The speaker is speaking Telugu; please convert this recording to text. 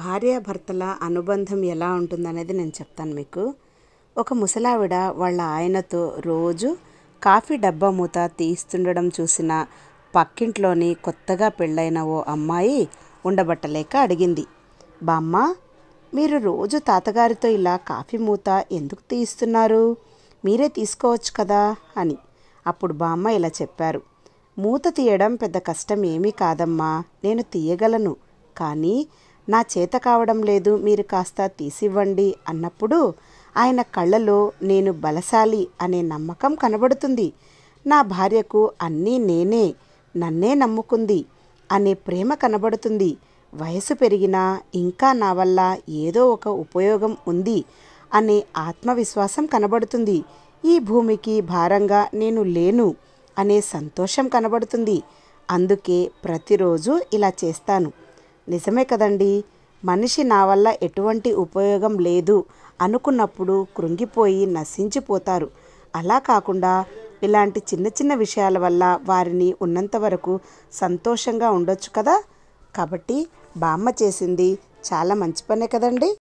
భార్యాభర్తల అనుబంధం ఎలా ఉంటుందనేది నేను చెప్తాను మీకు ఒక ముసలావిడ వాళ్ళ ఆయనతో రోజు కాఫీ డబ్బా మూత తీస్తుండడం చూసిన పక్కింట్లోని కొత్తగా పెళ్ళైన ఓ అమ్మాయి ఉండబట్టలేక అడిగింది బామ్మ మీరు రోజు తాతగారితో ఇలా కాఫీ మూత ఎందుకు తీస్తున్నారు మీరే తీసుకోవచ్చు కదా అని అప్పుడు బామ్మ ఇలా చెప్పారు మూత తీయడం పెద్ద కష్టం ఏమీ కాదమ్మా నేను తీయగలను కానీ నా చేత కావడం లేదు మీరు కాస్త తీసివ్వండి అన్నప్పుడు ఆయన కళ్ళలో నేను బలశాలి అనే నమ్మకం కనబడుతుంది నా భార్యకు అన్నీ నేనే నన్నే నమ్ముకుంది అనే ప్రేమ కనబడుతుంది వయసు పెరిగినా ఇంకా నా వల్ల ఏదో ఒక ఉపయోగం ఉంది అనే ఆత్మవిశ్వాసం కనబడుతుంది ఈ భూమికి భారంగా నేను లేను అనే సంతోషం కనబడుతుంది అందుకే ప్రతిరోజు ఇలా చేస్తాను నిజమే కదండి మనిషి నా వల్ల ఎటువంటి ఉపయోగం లేదు అనుకున్నప్పుడు కృంగిపోయి నశించిపోతారు అలా కాకుండా ఇలాంటి చిన్న చిన్న విషయాల వల్ల వారిని ఉన్నంత వరకు సంతోషంగా ఉండొచ్చు కదా కాబట్టి బామ్మ చేసింది చాలా మంచి పనే కదండి